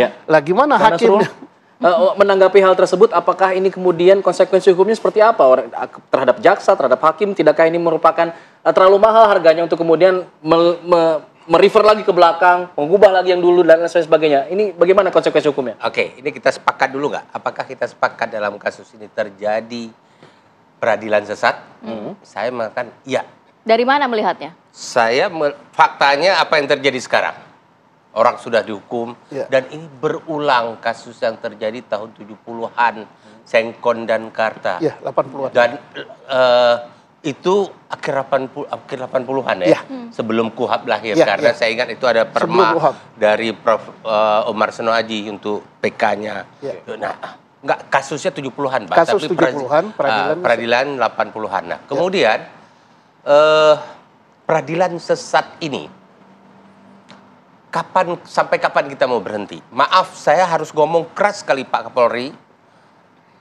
Ya. Lah gimana Karena hakim seru, uh, eh, oh, menanggapi hal tersebut apakah ini kemudian konsekuensi hukumnya seperti apa ah, terhadap jaksa, terhadap hakim tidakkah ini merupakan uh, terlalu mahal harganya untuk kemudian me, me, merefer lagi ke belakang, mengubah lagi yang dulu dan lain sebagainya. Ini bagaimana konsekuensi hukumnya? Oke, ini kita sepakat dulu nggak? Apakah kita sepakat dalam kasus ini terjadi peradilan sesat? -hmm. Saya makan iya. Dari mana melihatnya? Saya faktanya apa yang terjadi sekarang? orang sudah dihukum yeah. dan ini berulang kasus yang terjadi tahun 70-an Sengkon dan Karta. Iya, yeah, 80-an. Dan uh, itu akhir 80 akhir 80-an ya. Yeah. Hmm. Sebelum Kuhab lahir yeah, karena yeah. saya ingat itu ada perma dari Prof uh, Omar Seno Aji untuk PK-nya. Yeah. Nah, enggak kasusnya 70-an, Pak, Kasus tapi 70-an eh, peradilan uh, peradilan 80-an. Nah, ya. kemudian yeah. uh, peradilan sesat ini kapan sampai kapan kita mau berhenti? Maaf, saya harus ngomong keras sekali Pak Kapolri.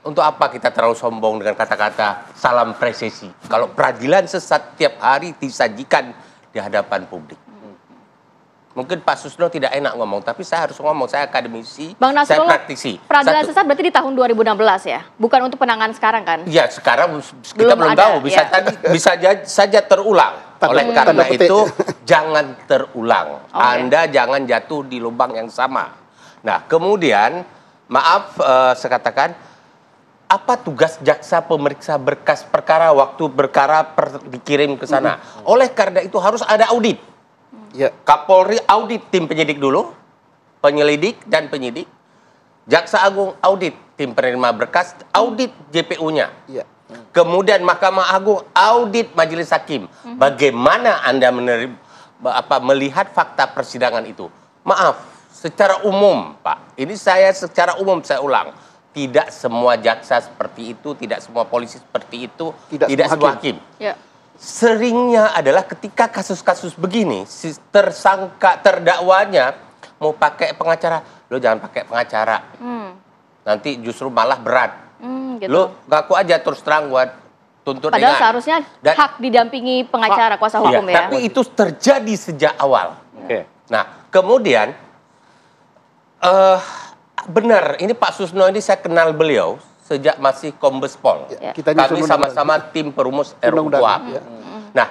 Untuk apa kita terlalu sombong dengan kata-kata salam presisi? Kalau peradilan sesat tiap hari disajikan di hadapan publik. Mungkin Pak Susno tidak enak ngomong, tapi saya harus ngomong. Saya akademisi, Bang Nasrullah, saya praktisi. Peradilan sesat berarti di tahun 2016 ya? Bukan untuk penanganan sekarang kan? Iya sekarang kita belum, belum ada, tahu. Bisa, ya. bisa saja terulang. Oleh karena itu, jangan terulang. Okay. Anda jangan jatuh di lubang yang sama. Nah, kemudian maaf uh, saya katakan apa tugas jaksa pemeriksa berkas perkara waktu perkara per, dikirim ke sana? Mm. Oleh karena itu harus ada audit. Mm. Yeah. Kapolri audit tim penyidik dulu, penyelidik dan penyidik. Jaksa Agung audit tim penerima berkas, audit JPU-nya. Yeah. Kemudian Mahkamah Agung audit Majelis Hakim. Mm -hmm. Bagaimana Anda menerima apa melihat fakta persidangan itu. Maaf, secara umum, Pak. Ini saya secara umum saya ulang, tidak semua jaksa seperti itu, tidak semua polisi seperti itu, tidak, tidak semua hakim. hakim. Ya. Seringnya adalah ketika kasus-kasus begini, si tersangka terdakwanya mau pakai pengacara, lo jangan pakai pengacara. Hmm. Nanti justru malah berat. Hmm, gitu. Lo ngaku aja terus terang buat tuntutan. Padahal seharusnya Dan, hak didampingi pengacara kuasa iya, hukum ya. ya. Tapi itu terjadi sejak awal. Okay. Nah, kemudian uh, benar ini Pak Susno ini saya kenal beliau sejak masih Kombes Pol. Ya. ya. Kita kami sama-sama tim perumus RUU KUHP. Ya. Hmm. Nah,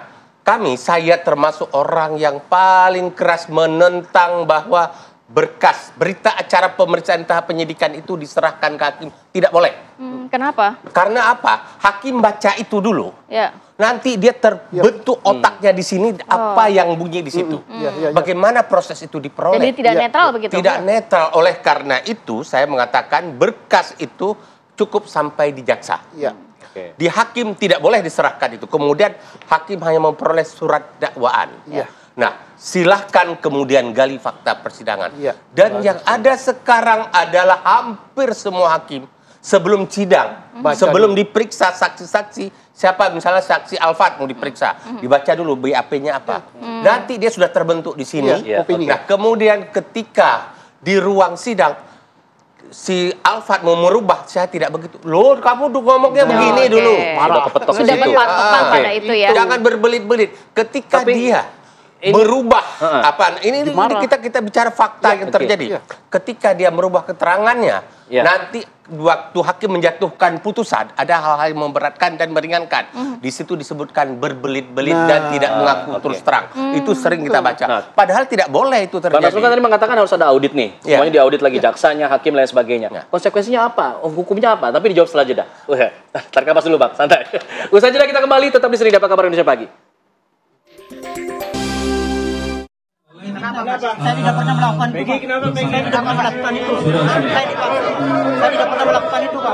kami saya termasuk orang yang paling keras menentang bahwa berkas berita acara pemeriksaan tahap penyidikan itu diserahkan ke hakim tidak boleh. Hmm Kenapa? Karena apa? Hakim baca itu dulu. Ya. Nanti dia terbentuk ya. otaknya di sini oh. apa yang bunyi di situ. Hmm. Ya, ya, ya. Bagaimana proses itu diperoleh? Jadi tidak ya. netral begitu. Tidak ya. netral. Oleh karena itu saya mengatakan berkas itu cukup sampai di jaksa. Ya. Okay. Di hakim tidak boleh diserahkan itu. Kemudian hakim hanya memperoleh surat dakwaan. Ya. Nah, silahkan kemudian gali fakta persidangan. Ya. Dan Lalu, yang ada sekarang adalah hampir semua hakim sebelum sidang, Baca sebelum dulu. diperiksa saksi-saksi siapa misalnya saksi Alfat mau diperiksa, dibaca dulu BAP-nya apa. Nanti dia sudah terbentuk di sini. Iya, iya, nah, kemudian ketika di ruang sidang si Alfat mau merubah saya tidak begitu. Loh, kamu ngomongnya nah, begini okay. dulu. Sudah kepetok Sudah kepetok pada itu ya. Jangan berbelit-belit. Ketika Tapi, dia ini, merubah uh, apa? Ini, ini kita kita bicara fakta ya, yang okay. terjadi. Ya. Ketika dia merubah keterangannya, yeah. nanti waktu hakim menjatuhkan putusan ada hal-hal yang memberatkan dan meringankan. Mm. Di situ disebutkan berbelit-belit nah, dan tidak mengaku okay. terus terang. Mm, itu sering kita baca. Nah, Padahal tidak boleh itu terjadi. Bang kan tadi mengatakan harus ada audit nih. Yeah. Semuanya diaudit lagi yeah. jaksanya, hakim lain sebagainya. Yeah. Konsekuensinya apa? Oh, hukumnya apa? Tapi dijawab setelah jeda. Tarik nafas dulu, Bang. Santai. Usai jeda kita kembali tetap di sini dapat kabar Indonesia pagi. kenapa, Mas? Saya tidak pernah melakukan itu. Saya tidak pernah melakukan itu. Saya Saya tidak pernah melakukan itu, Pak.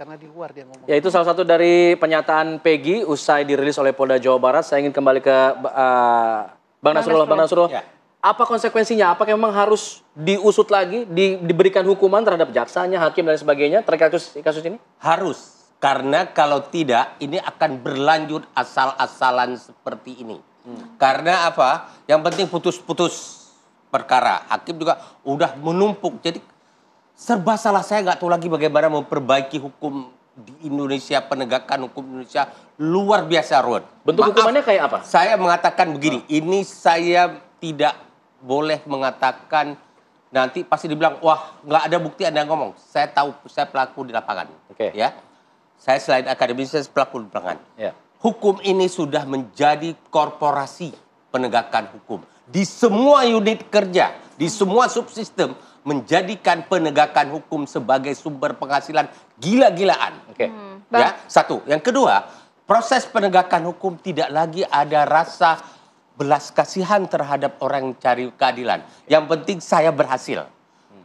karena di luar dia ngomong. Ya itu salah satu dari pernyataan Peggy usai dirilis oleh Polda Jawa Barat. Saya ingin kembali ke uh, Bang Nasrullah. Bang Nasrullah, ya. apa konsekuensinya? Apakah memang harus diusut lagi, di, diberikan hukuman terhadap jaksanya, hakim dan sebagainya terkait kasus, kasus ini? Harus. Karena kalau tidak, ini akan berlanjut asal-asalan seperti ini. Hmm. Karena apa? Yang penting putus-putus perkara. Hakim juga udah menumpuk. Jadi serba salah saya nggak tahu lagi bagaimana memperbaiki hukum di Indonesia penegakan hukum Indonesia luar biasa ruwet. Bentuk Maaf, hukumannya kayak apa? Saya mengatakan begini, hmm. ini saya tidak boleh mengatakan nanti pasti dibilang wah nggak ada bukti anda ngomong. Saya tahu saya pelaku di lapangan. Oke. Okay. Ya, saya selain akademisi saya pelaku di lapangan. Yeah. Hukum ini sudah menjadi korporasi penegakan hukum di semua unit kerja di semua subsistem menjadikan penegakan hukum sebagai sumber penghasilan gila-gilaan. Oke. Okay. Hmm, ya, satu. Yang kedua, proses penegakan hukum tidak lagi ada rasa belas kasihan terhadap orang yang cari keadilan. Yang penting saya berhasil.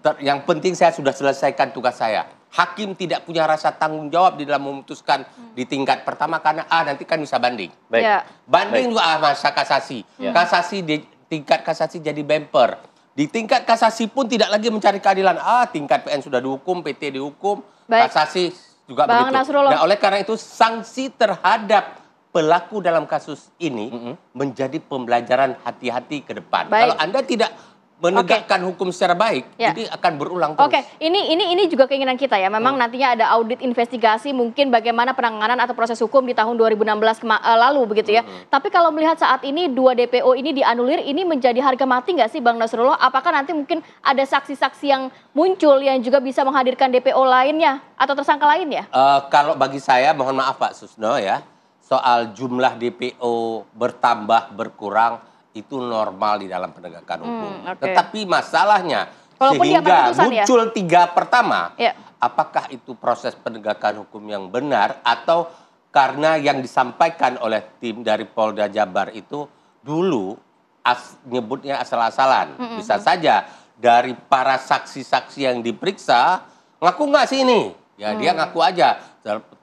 Ter yang penting saya sudah selesaikan tugas saya. Hakim tidak punya rasa tanggung jawab di dalam memutuskan hmm. di tingkat pertama karena ah nanti kan bisa banding. Baik. Ya. Banding Baik. juga ah masa kasasi. Ya. Kasasi di tingkat kasasi jadi bemper di tingkat kasasi pun tidak lagi mencari keadilan. Ah, tingkat PN sudah dihukum, PT dihukum, Baik. kasasi juga Bang begitu. Nasrullah. Nah, oleh karena itu sanksi terhadap pelaku dalam kasus ini mm -hmm. menjadi pembelajaran hati-hati ke depan. Baik. Kalau Anda tidak menegakkan okay. hukum secara baik, yeah. jadi akan berulang terus. Oke, okay. ini ini ini juga keinginan kita ya. Memang hmm. nantinya ada audit investigasi mungkin bagaimana penanganan atau proses hukum di tahun 2016 eh, lalu begitu ya. Hmm. Tapi kalau melihat saat ini dua DPO ini dianulir, ini menjadi harga mati nggak sih Bang Nasrullah? Apakah nanti mungkin ada saksi-saksi yang muncul yang juga bisa menghadirkan DPO lainnya atau tersangka lainnya? Uh, kalau bagi saya, mohon maaf Pak Susno ya, soal jumlah DPO bertambah berkurang itu normal di dalam penegakan hmm, hukum. Hmm, okay. Tetapi masalahnya Walaupun sehingga ya. muncul ya? tiga pertama, ya. apakah itu proses penegakan hukum yang benar atau karena yang disampaikan oleh tim dari Polda Jabar itu dulu as, nyebutnya asal-asalan. Mm -hmm. Bisa hmm. saja dari para saksi-saksi yang diperiksa ngaku nggak sih ini? Ya mm. dia hmm. ngaku aja.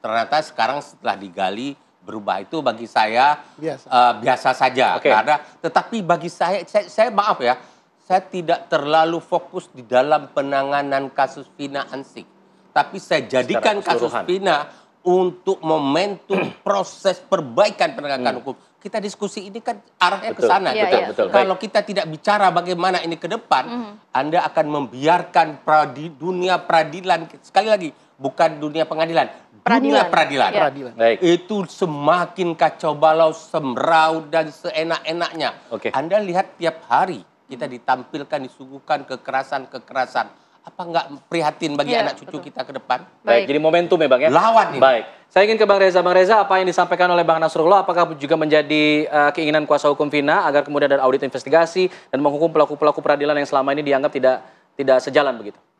Ternyata sekarang setelah digali berubah itu bagi saya biasa, uh, biasa saja okay. karena tetapi bagi saya, saya saya maaf ya saya tidak terlalu fokus di dalam penanganan kasus Vina Ansik tapi saya jadikan kasus Vina untuk momentum proses perbaikan penegakan hmm. hukum kita diskusi ini kan arahnya ke sana ya, ya. kalau kita tidak bicara bagaimana ini ke depan hmm. Anda akan membiarkan pradi, dunia peradilan sekali lagi bukan dunia pengadilan, peradilan. dunia peradilan. Ya. peradilan. Baik. Itu semakin kacau balau, semrau dan seenak-enaknya. Okay. Anda lihat tiap hari kita ditampilkan, disuguhkan kekerasan-kekerasan. Apa nggak prihatin bagi ya, anak cucu betul. kita ke depan? Baik. Baik, jadi momentum ya Bang ya. Lawan ini. Baik. Saya ingin ke Bang Reza. Bang Reza, apa yang disampaikan oleh Bang Nasrullah apakah juga menjadi uh, keinginan kuasa hukum Vina agar kemudian ada audit investigasi dan menghukum pelaku-pelaku peradilan yang selama ini dianggap tidak tidak sejalan begitu?